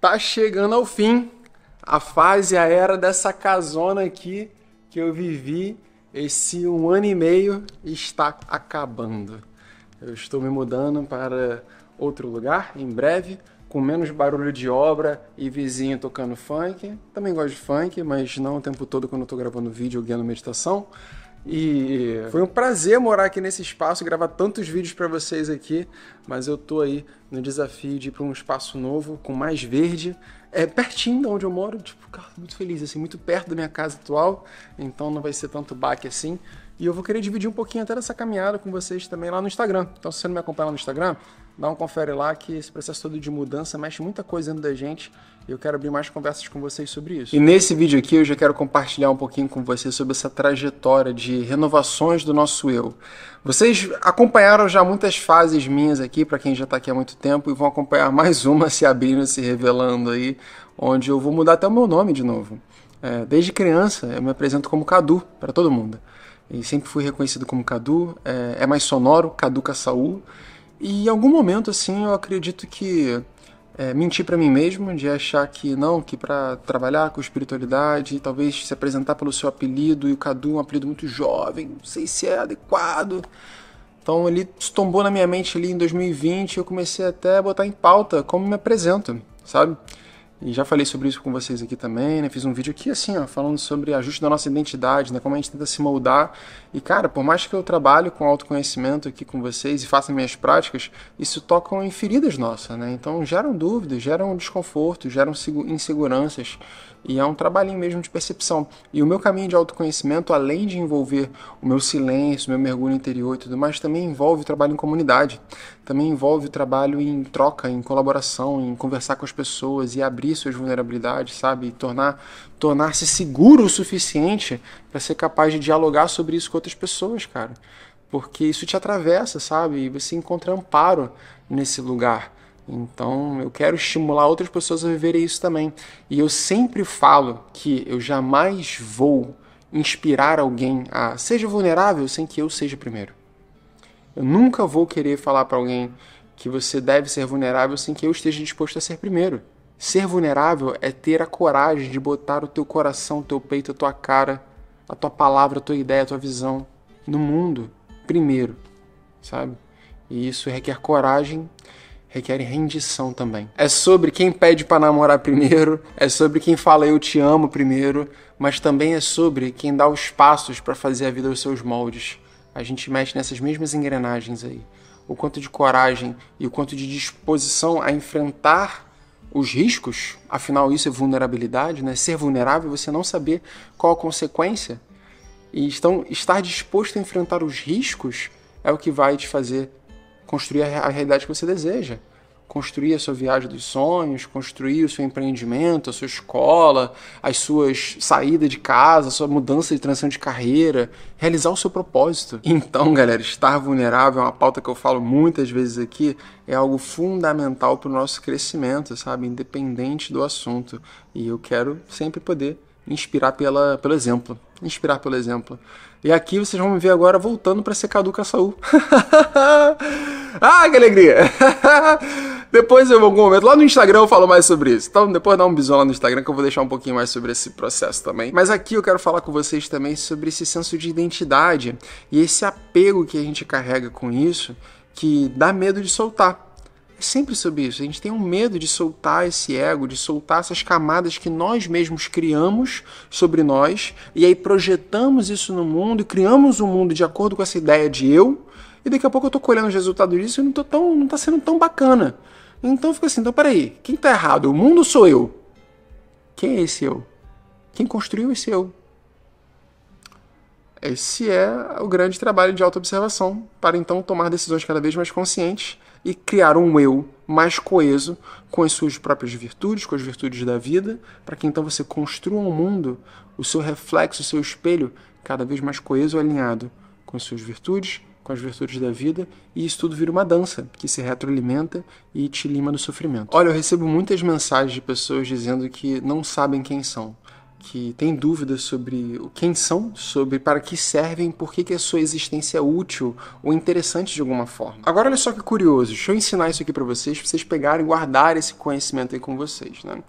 tá chegando ao fim a fase, a era dessa casona aqui que eu vivi. Esse um ano e meio está acabando. Eu estou me mudando para outro lugar em breve, com menos barulho de obra e vizinho tocando funk. Também gosto de funk, mas não o tempo todo quando eu estou gravando vídeo ou guiando meditação. E foi um prazer morar aqui nesse espaço, gravar tantos vídeos para vocês aqui, mas eu tô aí no desafio de ir para um espaço novo, com mais verde, é pertinho de onde eu moro, tipo, cara, muito feliz assim, muito perto da minha casa atual, então não vai ser tanto baque assim. E eu vou querer dividir um pouquinho até dessa caminhada com vocês também lá no Instagram. Então se você não me acompanha lá no Instagram, dá um confere lá que esse processo todo de mudança mexe muita coisa dentro da gente e eu quero abrir mais conversas com vocês sobre isso. E nesse vídeo aqui eu já quero compartilhar um pouquinho com vocês sobre essa trajetória de renovações do nosso eu. Vocês acompanharam já muitas fases minhas aqui, para quem já está aqui há muito tempo, e vão acompanhar mais uma se abrindo, se revelando aí, onde eu vou mudar até o meu nome de novo. É, desde criança eu me apresento como Cadu para todo mundo. E sempre fui reconhecido como Cadu, é, é mais sonoro, Cadu Saúl. E em algum momento, assim, eu acredito que é, mentir para mim mesmo, de achar que não, que para trabalhar com espiritualidade, talvez se apresentar pelo seu apelido, e o Cadu é um apelido muito jovem, não sei se é adequado. Então ele tombou na minha mente ali em 2020 eu comecei até a botar em pauta como me apresento, sabe? E já falei sobre isso com vocês aqui também, né? Fiz um vídeo aqui assim, ó, falando sobre ajuste da nossa identidade, né? Como a gente tenta se moldar. E cara, por mais que eu trabalhe com autoconhecimento aqui com vocês e faça minhas práticas, isso toca em feridas nossas, né? Então geram dúvidas, geram desconforto, geram inseguranças. E é um trabalhinho mesmo de percepção. E o meu caminho de autoconhecimento, além de envolver o meu silêncio, meu mergulho interior e tudo mais, também envolve o trabalho em comunidade. Também envolve o trabalho em troca, em colaboração, em conversar com as pessoas e abrir suas vulnerabilidades, sabe? E tornar tornar-se seguro o suficiente para ser capaz de dialogar sobre isso com outras pessoas, cara. Porque isso te atravessa, sabe? E você encontra amparo nesse lugar. Então eu quero estimular outras pessoas a viverem isso também. E eu sempre falo que eu jamais vou inspirar alguém a seja vulnerável sem que eu seja primeiro. Eu nunca vou querer falar para alguém que você deve ser vulnerável sem que eu esteja disposto a ser primeiro. Ser vulnerável é ter a coragem de botar o teu coração, o teu peito, a tua cara, a tua palavra, a tua ideia, a tua visão no mundo primeiro, sabe? E isso requer coragem requerem rendição também. É sobre quem pede para namorar primeiro, é sobre quem fala eu te amo primeiro, mas também é sobre quem dá os passos para fazer a vida aos seus moldes. A gente mexe nessas mesmas engrenagens aí. O quanto de coragem e o quanto de disposição a enfrentar os riscos, afinal isso é vulnerabilidade, né? Ser vulnerável, é você não saber qual a consequência. E então, estar disposto a enfrentar os riscos é o que vai te fazer construir a realidade que você deseja. Construir a sua viagem dos sonhos, construir o seu empreendimento, a sua escola, as suas saídas de casa, a sua mudança de transição de carreira, realizar o seu propósito. Então, galera, estar vulnerável é uma pauta que eu falo muitas vezes aqui, é algo fundamental para o nosso crescimento, sabe? Independente do assunto. E eu quero sempre poder inspirar pela, pelo exemplo. Inspirar pelo exemplo. E aqui vocês vão me ver agora voltando para caduca Saúl. ah, que alegria! depois, em algum momento, lá no Instagram eu falo mais sobre isso. Então, depois dá um bisão lá no Instagram que eu vou deixar um pouquinho mais sobre esse processo também. Mas aqui eu quero falar com vocês também sobre esse senso de identidade e esse apego que a gente carrega com isso que dá medo de soltar sempre sobre isso. A gente tem um medo de soltar esse ego, de soltar essas camadas que nós mesmos criamos sobre nós, e aí projetamos isso no mundo e criamos o um mundo de acordo com essa ideia de eu, e daqui a pouco eu tô colhendo os resultados disso e não, tô tão, não tá sendo tão bacana. Então fica assim, então peraí, quem tá errado? O mundo sou eu. Quem é esse eu? Quem construiu esse eu? Esse é o grande trabalho de autoobservação para então tomar decisões cada vez mais conscientes e criar um eu mais coeso com as suas próprias virtudes, com as virtudes da vida, para que então você construa um mundo, o seu reflexo, o seu espelho, cada vez mais coeso, alinhado com as suas virtudes, com as virtudes da vida, e isso tudo vira uma dança que se retroalimenta e te lima do sofrimento. Olha, eu recebo muitas mensagens de pessoas dizendo que não sabem quem são que têm dúvidas sobre quem são, sobre para que servem, por que, que a sua existência é útil ou interessante de alguma forma. Agora olha só que curioso, deixa eu ensinar isso aqui para vocês, para vocês pegarem e guardar esse conhecimento aí com vocês, né?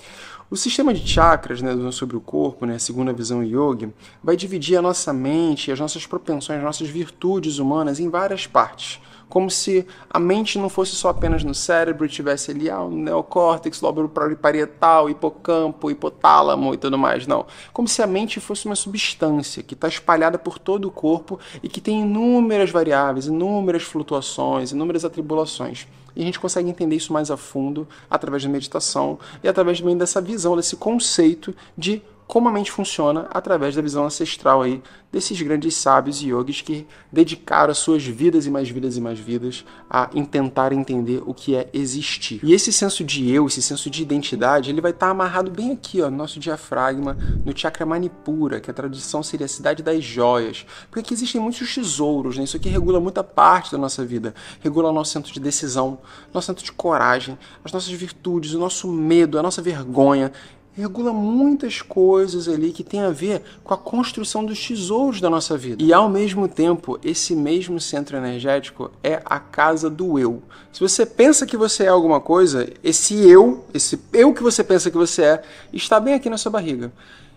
O sistema de chakras, né, sobre o corpo, né, segundo a visão yoga, vai dividir a nossa mente, as nossas propensões, as nossas virtudes humanas em várias partes como se a mente não fosse só apenas no cérebro, tivesse ali ah, o neocórtex, lóbulo parietal, hipocampo, hipotálamo e tudo mais, não. Como se a mente fosse uma substância que está espalhada por todo o corpo e que tem inúmeras variáveis, inúmeras flutuações, inúmeras atribulações. E a gente consegue entender isso mais a fundo através da meditação e através também dessa visão, desse conceito de como a mente funciona através da visão ancestral aí desses grandes sábios e yogis que dedicaram suas vidas e mais vidas e mais vidas a tentar entender o que é existir. E esse senso de eu, esse senso de identidade, ele vai estar tá amarrado bem aqui, ó, no nosso diafragma, no chakra manipura, que a tradução seria a cidade das joias. Porque aqui existem muitos tesouros, né? Isso aqui regula muita parte da nossa vida, regula o nosso centro de decisão, nosso centro de coragem, as nossas virtudes, o nosso medo, a nossa vergonha regula muitas coisas ali que tem a ver com a construção dos tesouros da nossa vida. E ao mesmo tempo, esse mesmo centro energético é a casa do eu. Se você pensa que você é alguma coisa, esse eu, esse eu que você pensa que você é, está bem aqui na sua barriga.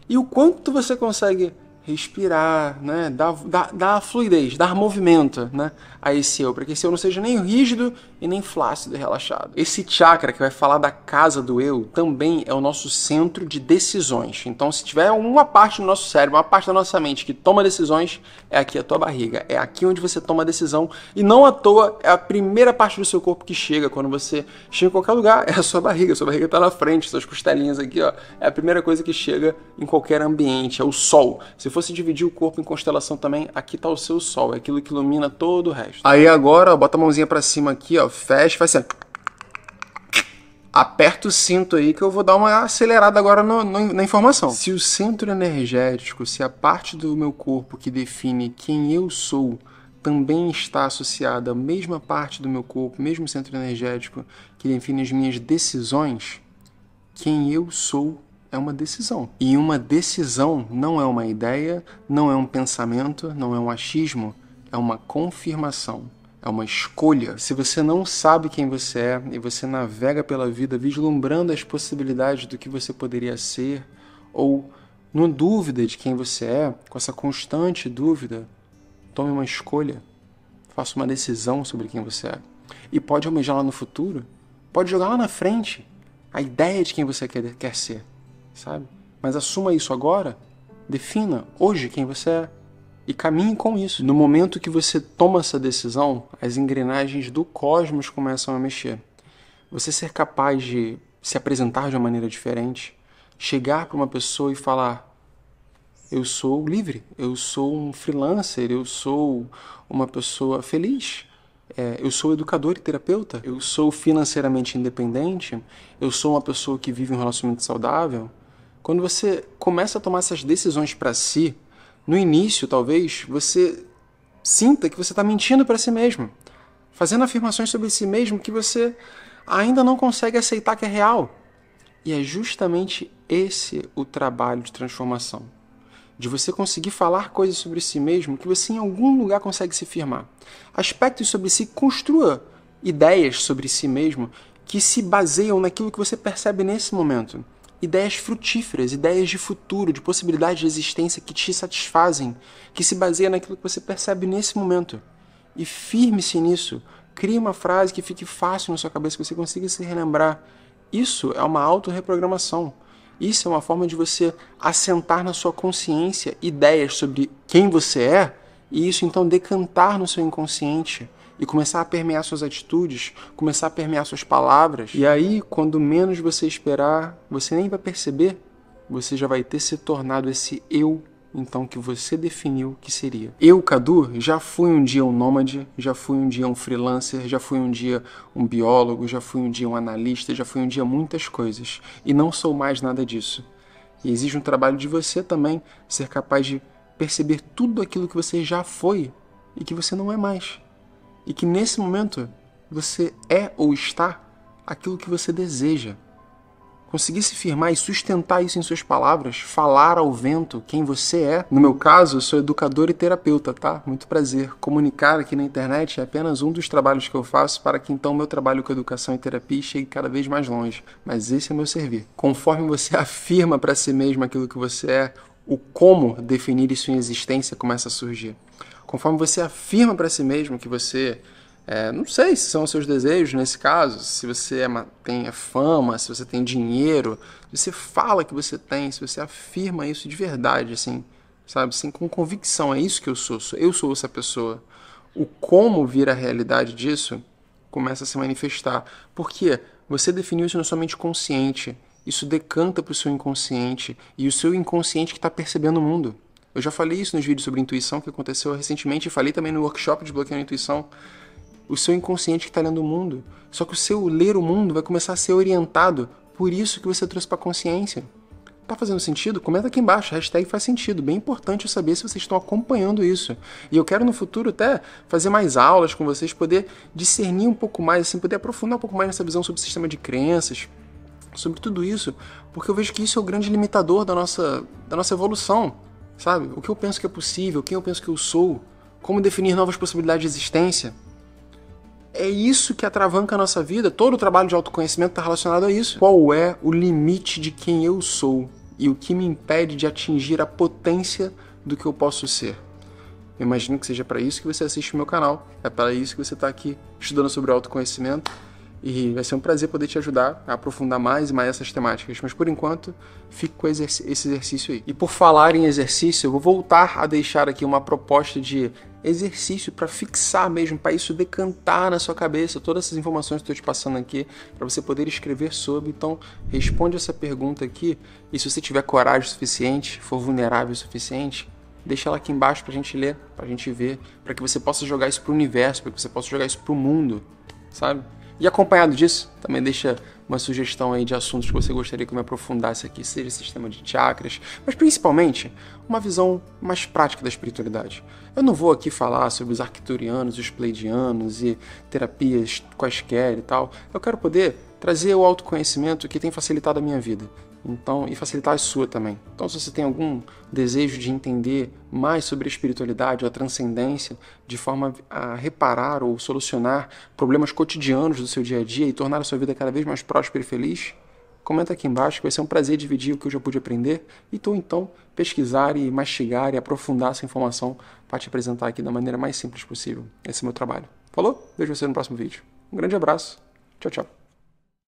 E o quanto você consegue respirar, né? dar, dar, dar fluidez, dar movimento né? a esse eu, para que esse eu não seja nem rígido e nem flácido e relaxado. Esse chakra que vai falar da casa do eu também é o nosso centro de decisões. Então, se tiver uma parte do nosso cérebro, uma parte da nossa mente que toma decisões, é aqui a tua barriga, é aqui onde você toma a decisão. E não à toa, é a primeira parte do seu corpo que chega quando você chega em qualquer lugar, é a sua barriga. A sua barriga está na frente, suas costelinhas aqui, ó, é a primeira coisa que chega em qualquer ambiente, é o sol. Se fosse dividir o corpo em constelação também, aqui tá o seu sol, é aquilo que ilumina todo o resto. Aí agora, ó, bota a mãozinha para cima aqui, ó, fecha, faz assim. Aperta o cinto aí que eu vou dar uma acelerada agora no, no, na informação. Se o centro energético, se a parte do meu corpo que define quem eu sou, também está associada à mesma parte do meu corpo, mesmo centro energético que define as minhas decisões, quem eu sou é uma decisão. E uma decisão não é uma ideia, não é um pensamento, não é um achismo, é uma confirmação. É uma escolha. Se você não sabe quem você é e você navega pela vida vislumbrando as possibilidades do que você poderia ser, ou numa dúvida de quem você é, com essa constante dúvida, tome uma escolha, faça uma decisão sobre quem você é. E pode almejar lá no futuro, pode jogar lá na frente a ideia de quem você quer, quer ser sabe? Mas assuma isso agora, defina hoje quem você é e caminhe com isso. No momento que você toma essa decisão, as engrenagens do cosmos começam a mexer. Você ser capaz de se apresentar de uma maneira diferente, chegar para uma pessoa e falar: eu sou livre, eu sou um freelancer, eu sou uma pessoa feliz. É, eu sou educador e terapeuta, eu sou financeiramente independente, eu sou uma pessoa que vive um relacionamento saudável, quando você começa a tomar essas decisões para si, no início talvez você sinta que você está mentindo para si mesmo, fazendo afirmações sobre si mesmo que você ainda não consegue aceitar que é real. E é justamente esse o trabalho de transformação. De você conseguir falar coisas sobre si mesmo que você em algum lugar consegue se firmar. Aspectos sobre si, construa ideias sobre si mesmo que se baseiam naquilo que você percebe nesse momento ideias frutíferas, ideias de futuro, de possibilidade de existência que te satisfazem, que se baseia naquilo que você percebe nesse momento. E firme-se nisso. Crie uma frase que fique fácil na sua cabeça, que você consiga se relembrar. Isso é uma autorreprogramação. Isso é uma forma de você assentar na sua consciência ideias sobre quem você é e isso então decantar no seu inconsciente e começar a permear suas atitudes, começar a permear suas palavras. E aí, quando menos você esperar, você nem vai perceber, você já vai ter se tornado esse eu então que você definiu que seria. Eu, Cadu, já fui um dia um nômade, já fui um dia um freelancer, já fui um dia um biólogo, já fui um dia um analista, já fui um dia muitas coisas e não sou mais nada disso. E exige um trabalho de você também ser capaz de perceber tudo aquilo que você já foi e que você não é mais e que nesse momento você é ou está aquilo que você deseja. Conseguir se firmar e sustentar isso em suas palavras, falar ao vento quem você é. No meu caso, eu sou educador e terapeuta, tá? Muito prazer. Comunicar aqui na internet é apenas um dos trabalhos que eu faço para que então meu trabalho com educação e terapia chegue cada vez mais longe. Mas esse é meu servir. Conforme você afirma para si mesmo aquilo que você é, o como definir isso em existência começa a surgir conforme você afirma para si mesmo que você. É, não sei se são os seus desejos nesse caso, se você é tem fama, se você tem dinheiro, se você fala que você tem, se você afirma isso de verdade, assim, sabe? Assim, com convicção, é isso que eu sou, eu sou essa pessoa. O como vir a realidade disso começa a se manifestar. Porque você definiu isso na sua mente consciente, isso decanta para o seu inconsciente e o seu inconsciente que está percebendo o mundo. Eu já falei isso nos vídeos sobre intuição que aconteceu recentemente e falei também no workshop de bloqueio intuição. O seu inconsciente que está lendo o mundo. Só que o seu ler o mundo vai começar a ser orientado por isso que você trouxe para a consciência. Tá fazendo sentido? Comenta aqui embaixo, hashtag faz sentido. Bem importante eu saber se vocês estão acompanhando isso. E eu quero no futuro até fazer mais aulas com vocês, poder discernir um pouco mais, assim, poder aprofundar um pouco mais nessa visão sobre o sistema de crenças, sobre tudo isso, porque eu vejo que isso é o grande limitador da nossa, da nossa evolução. Sabe? O que eu penso que é possível, quem eu penso que eu sou, como definir novas possibilidades de existência. É isso que atravanca a nossa vida. Todo o trabalho de autoconhecimento está relacionado a isso. Qual é o limite de quem eu sou e o que me impede de atingir a potência do que eu posso ser? Eu imagino que seja para isso que você assiste o meu canal, é para isso que você está aqui estudando sobre autoconhecimento. E vai ser um prazer poder te ajudar a aprofundar mais e mais essas temáticas. Mas por enquanto, fico com esse exercício aí. E por falar em exercício, eu vou voltar a deixar aqui uma proposta de exercício para fixar mesmo, para isso decantar na sua cabeça todas essas informações que estou te passando aqui, para você poder escrever sobre. Então, responde essa pergunta aqui e se você tiver coragem o suficiente, for vulnerável o suficiente, deixa ela aqui embaixo para a gente ler, para a gente ver, para que você possa jogar isso para o universo, para que você possa jogar isso para o mundo, sabe? E acompanhado disso, também deixa uma sugestão aí de assuntos que você gostaria que eu me aprofundasse aqui, seja sistema de chakras, mas principalmente uma visão mais prática da espiritualidade. Eu não vou aqui falar sobre os arcturianos, os pleidianos e terapias quaisquer e tal. Eu quero poder trazer o autoconhecimento que tem facilitado a minha vida. Então, e facilitar a sua também. Então, se você tem algum desejo de entender mais sobre a espiritualidade, a transcendência, de forma a reparar ou solucionar problemas cotidianos do seu dia a dia e tornar a sua vida cada vez mais próspera e feliz, comenta aqui embaixo que vai ser um prazer dividir o que eu já pude aprender e tu então pesquisar e mastigar e aprofundar essa informação para te apresentar aqui da maneira mais simples possível. Esse é o meu trabalho. Falou? Vejo você no próximo vídeo. Um grande abraço. Tchau, tchau.